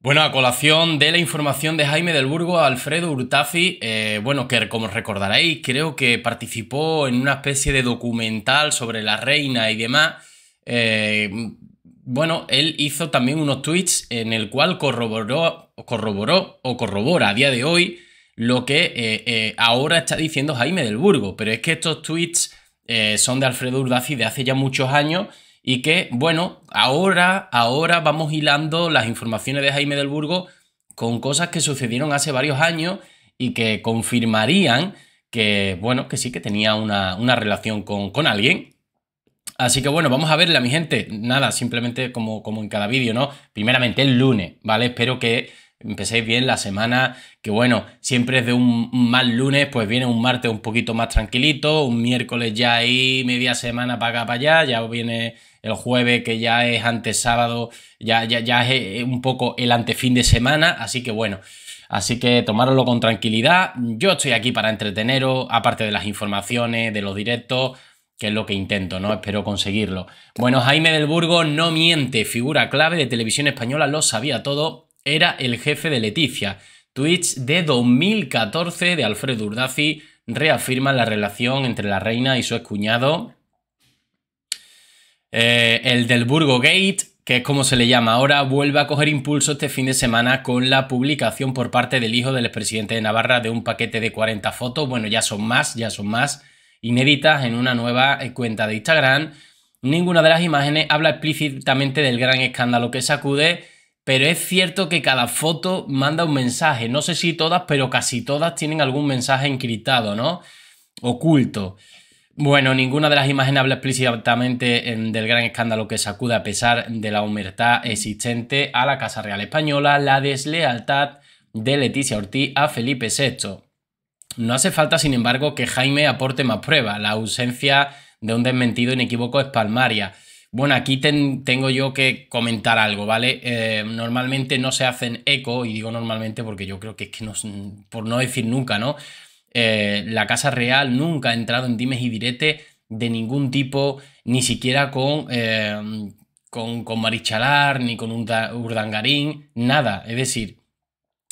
Bueno, a colación de la información de Jaime del Burgo, Alfredo Urtafi. Eh, bueno, que como recordaréis, creo que participó en una especie de documental sobre la reina y demás. Eh, bueno, él hizo también unos tweets en el cual corroboró, corroboró o corrobora a día de hoy lo que eh, ahora está diciendo Jaime del Burgo. Pero es que estos tweets son de Alfredo Urtafi de hace ya muchos años y que, bueno, ahora, ahora vamos hilando las informaciones de Jaime del Burgo con cosas que sucedieron hace varios años y que confirmarían que, bueno, que sí que tenía una, relación con, con, alguien. Así que bueno, vamos a verla, mi gente. Nada, simplemente como, como en cada vídeo, ¿no? Primeramente el lunes, ¿vale? Espero que empecéis bien la semana, que bueno, siempre es de un mal lunes, pues viene un martes un poquito más tranquilito, un miércoles ya ahí media semana para acá, para allá, ya viene el jueves que ya es antes sábado, ya, ya, ya es eh, un poco el antefin de semana, así que bueno. Así que tomároslo con tranquilidad. Yo estoy aquí para entreteneros, aparte de las informaciones, de los directos, que es lo que intento, ¿no? Espero conseguirlo. Bueno, Jaime del Burgo no miente, figura clave de televisión española, lo sabía todo era el jefe de Leticia. ...twitch de 2014 de Alfredo Urdazi ...reafirma la relación entre la reina y su excuñado. Eh, el del Burgo Gate, que es como se le llama ahora, vuelve a coger impulso este fin de semana con la publicación por parte del hijo del expresidente de Navarra de un paquete de 40 fotos. Bueno, ya son más, ya son más inéditas en una nueva eh, cuenta de Instagram. Ninguna de las imágenes habla explícitamente del gran escándalo que sacude pero es cierto que cada foto manda un mensaje. No sé si todas, pero casi todas tienen algún mensaje encriptado, ¿no? Oculto. Bueno, ninguna de las imágenes habla explícitamente em, del gran escándalo que sacude a pesar de la humildad existente a la Casa Real Española, la deslealtad de Leticia Ortiz a Felipe VI. No hace falta, sin embargo, que Jaime aporte más pruebas. La ausencia de un desmentido inequívoco es palmaria. Bueno, aquí tengo yo que comentar algo, ¿vale? Eh, normalmente no se hacen eco, y digo normalmente porque yo creo que es que no, por no decir nunca, ¿no? Eh, la Casa Real nunca ha entrado en dimes y diretes de ningún tipo, ni siquiera con, eh, con, Marichalar, ni con un Urdangarín, nada. Es decir,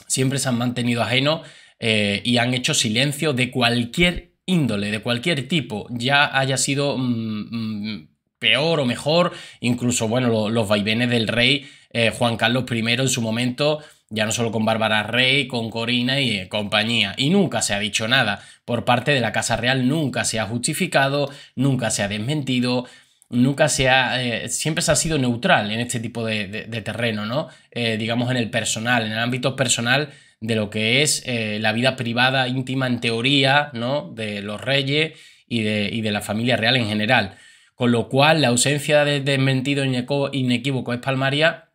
siempre se han mantenido ajenos y han hecho silencio de cualquier índole, de cualquier tipo, ya haya sido... Mm, mm, peor o mejor, incluso, bueno, los vaivenes del rey eh, Juan Carlos I en su momento, ya no solo con Bárbara Rey, con Corina y eh, compañía. Y nunca se ha dicho nada por parte de la Casa Real, nunca se ha justificado, nunca se ha desmentido, nunca se ha, eh, siempre se ha sido neutral en este tipo de, terreno, ¿no? digamos en el personal, en el ámbito personal de lo que es la vida privada íntima en teoría, ¿no? De los reyes y de la familia real en general. Con lo cual, la ausencia de desmentido inequívoco es palmaria.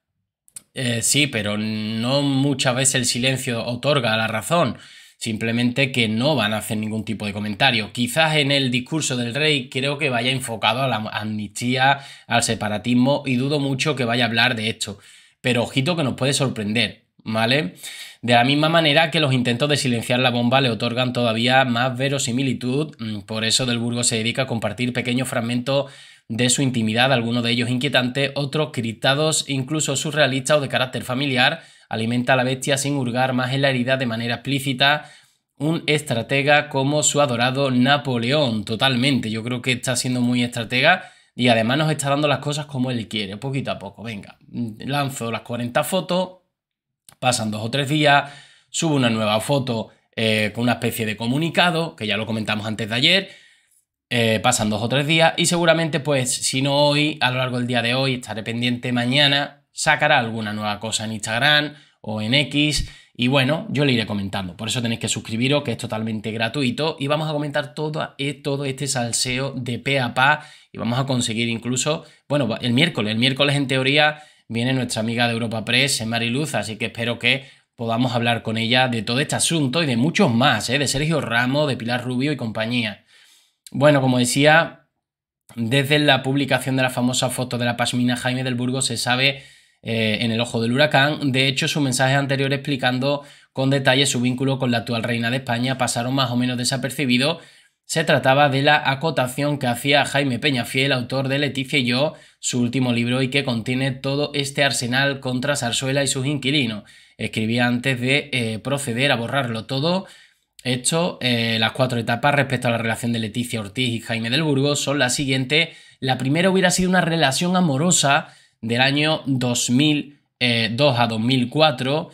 Eh, sí, pero no muchas veces el silencio otorga la razón. Simplemente que no van a hacer ningún tipo de comentario. Quizás en el discurso del rey creo que vaya enfocado a la amnistía, al separatismo y dudo mucho que vaya a hablar de esto. Pero ojito que nos puede sorprender. ¿vale? De la misma manera que los intentos de silenciar la bomba le otorgan todavía más verosimilitud, mm, por eso Del Burgo se dedica a compartir pequeños fragmentos de su intimidad, algunos de ellos inquietantes, otros criptados, incluso surrealistas o de carácter familiar, alimenta a la bestia sin hurgar más en la herida de manera explícita, un estratega como su adorado Napoleón, totalmente, yo creo que está siendo muy estratega y además nos está dando las cosas como él quiere, poquito a poco, venga, mm, lanzo las 40 fotos, Pasan dos o tres días, subo una nueva foto eh, con una especie de comunicado, que ya lo comentamos antes de ayer. Eh, pasan dos o tres días y seguramente, pues, si no hoy, a lo largo del día de hoy, estaré pendiente mañana, sacará alguna nueva cosa en Instagram o en X. Y bueno, yo le iré comentando. Por eso tenéis que suscribiros, que es totalmente gratuito. Y vamos a comentar todo, eh, todo este salseo de pe a pa. Y vamos a conseguir incluso, bueno, el miércoles. El miércoles, en teoría, viene nuestra amiga de Europa Press, Luz, así que espero que podamos hablar con ella de todo este asunto y de muchos más, ¿eh? de Sergio Ramos, de Pilar Rubio y compañía. Bueno, como decía, desde la publicación de la famosa foto de la pasmina Jaime del Burgo se sabe eh, en el ojo del huracán. De hecho, su mensaje anterior explicando con detalle su vínculo con la actual reina de España pasaron más o menos desapercibidos se trataba de la acotación que hacía Jaime Peñafiel, autor de Leticia y yo, su último libro y que contiene todo este arsenal contra Sarsuela y sus inquilinos. Escribía antes de eh, proceder a borrarlo todo. Hecho, eh, las cuatro etapas respecto a la relación de Leticia Ortiz y Jaime del Burgo son las siguientes. La primera hubiera sido una relación amorosa del año 2002 eh, a 2004.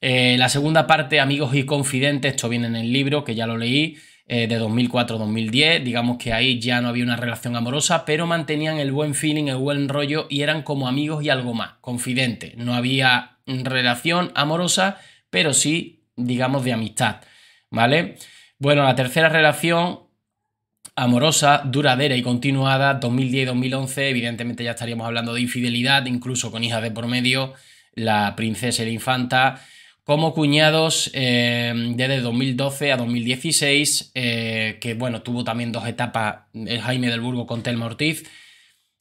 la segunda parte, Amigos y Confidentes, esto viene en el libro que ya lo leí. Eh, de 2004-2010, digamos que ahí ya no había una relación amorosa, pero mantenían el buen feeling, el buen rollo y eran como amigos y algo más, confidentes. No había relación amorosa, pero sí, digamos, de amistad, ¿vale? Bueno, la tercera relación amorosa, duradera y continuada, 2010-2011, evidentemente ya estaríamos hablando de infidelidad, incluso con hijas de por medio, la princesa y la infanta, como cuñados eh, desde 2012 a 2016, eh, que bueno, tuvo también dos etapas el eh, Jaime del Burgo con Telma Ortiz.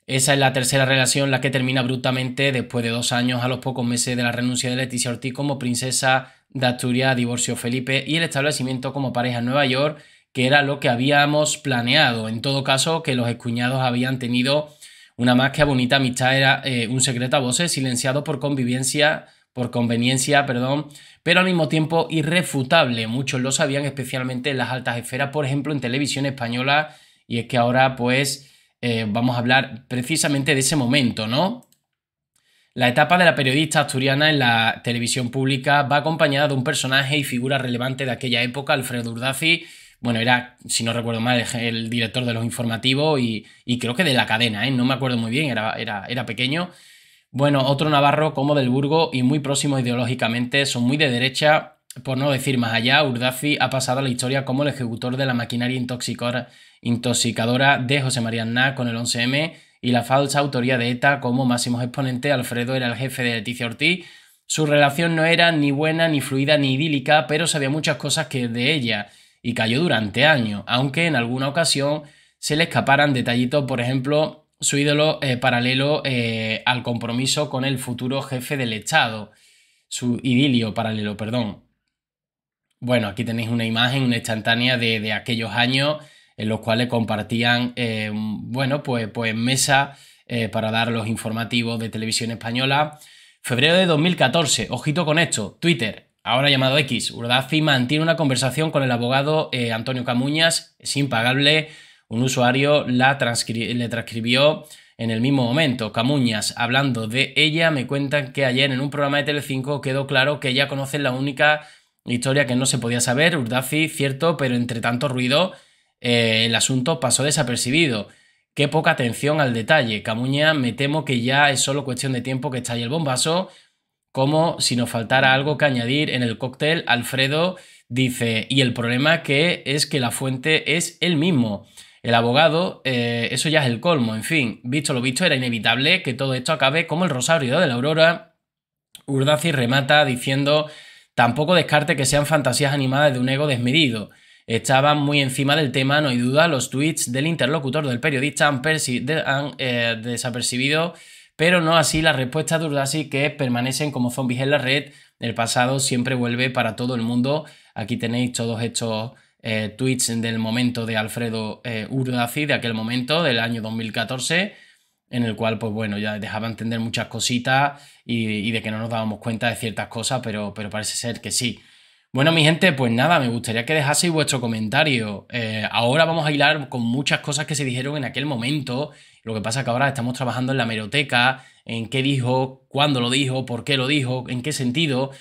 Esa es la tercera relación, la que termina abruptamente después de dos años a los pocos meses de la renuncia de Leticia Ortiz como princesa de Asturias, divorcio Felipe y el establecimiento como pareja en Nueva York, que era lo que habíamos planeado. En todo caso, que los escuñados habían tenido una más que bonita amistad, era un secreto a voces silenciado por convivencia por conveniencia, perdón, pero al mismo tiempo irrefutable. Muchos lo sabían, especialmente en las altas esferas, por ejemplo, en televisión española. Y es que ahora, pues, eh, vamos a hablar precisamente de ese momento, ¿no? La etapa de la periodista asturiana en la televisión pública va acompañada de un personaje y figura relevante de aquella época, Alfredo Urdazi. Bueno, era, si no recuerdo mal, el director de los informativos y, creo que de la cadena, ¿eh? no me acuerdo muy bien, era, era, era pequeño bueno, otro navarro como del Burgo y muy próximo ideológicamente, son muy de derecha, por no decir más allá, Urdazi ha pasado a la historia como el ejecutor de la maquinaria intoxicadora de José María Aznar con el 11M y la falsa autoría de ETA como máximo exponente. Alfredo era el jefe de Leticia Ortiz. Su relación no era ni buena, ni fluida, ni idílica, pero sabía muchas cosas que de ella y cayó durante años, aunque en alguna ocasión se le escaparan detallitos, por ejemplo, su ídolo eh, paralelo eh, al compromiso con el futuro jefe del Estado, su idilio paralelo, perdón. Bueno, aquí tenéis una imagen, una instantánea de, aquellos años en los cuales compartían, eh, bueno, pues, pues mesa para dar los informativos de televisión española. Febrero de 2014, ojito con esto, Twitter, ahora llamado X, Urdazi mantiene una conversación con el abogado Antonio Camuñas, es impagable, un usuario la le transcribió en el mismo momento. Camuñas, hablando de ella, me cuentan que ayer en un programa de Telecinco quedó claro que ella conoce la única historia que no se podía saber. Urdazi, cierto, pero entre tanto ruido, eh, el asunto pasó desapercibido. Qué poca atención al detalle. Camuña, me temo que ya es solo cuestión de tiempo que estalle el bombazo. Como si nos faltara algo que añadir en el cóctel, Alfredo dice, y el problema que es que la fuente es el mismo el abogado, eh, eso ya es el colmo. En fin, visto lo visto, era inevitable que todo esto acabe como el rosario de la aurora. Urdaci remata diciendo, tampoco descarte que sean fantasías animadas de un ego desmedido. Estaban muy encima del tema, no hay duda, los tweets del interlocutor del periodista han, eh, desapercibido, pero no así la respuesta de Urdaci que permanecen como zombies en la red. El pasado siempre vuelve para todo el mundo. Aquí tenéis todos estos eh, tweets del momento de Alfredo eh, Urdazi, de aquel momento, del año 2014, en el cual, pues bueno, ya dejaba entender muchas cositas y, de que no nos dábamos cuenta de ciertas cosas, pero, pero parece ser que sí. Bueno, mi gente, pues nada, me gustaría que dejaseis vuestro comentario. Eh, ahora vamos a hilar con muchas cosas que se dijeron en aquel momento. Lo que pasa es que ahora estamos trabajando en la meroteca, en qué dijo, cuándo lo dijo, por qué lo dijo, en qué sentido.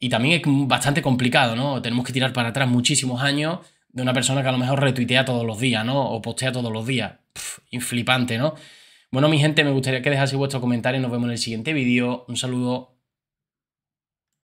Y también es bastante complicado, ¿no? Tenemos que tirar para atrás muchísimos años de una persona que a lo mejor retuitea todos los días, ¿no? O postea todos los días. inflipante, ¿no? Bueno, mi gente, me gustaría que dejase vuestro comentario. Nos vemos en el siguiente vídeo. Un saludo.